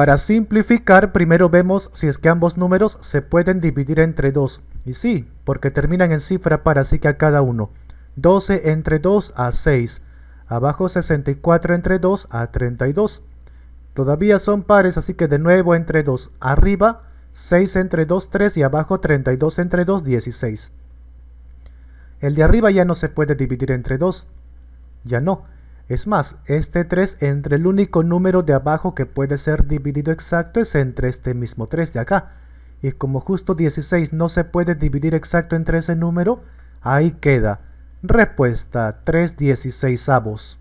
Para simplificar, primero vemos si es que ambos números se pueden dividir entre 2. Y sí, porque terminan en cifra así que a cada uno. 12 entre 2 a 6. Abajo 64 entre 2 a 32. Todavía son pares, así que de nuevo entre 2. Arriba 6 entre 2, 3 y abajo 32 entre 2, 16. El de arriba ya no se puede dividir entre 2. Ya no. Es más, este 3 entre el único número de abajo que puede ser dividido exacto es entre este mismo 3 de acá. Y como justo 16 no se puede dividir exacto entre ese número, ahí queda. Respuesta 3 dieciséisavos.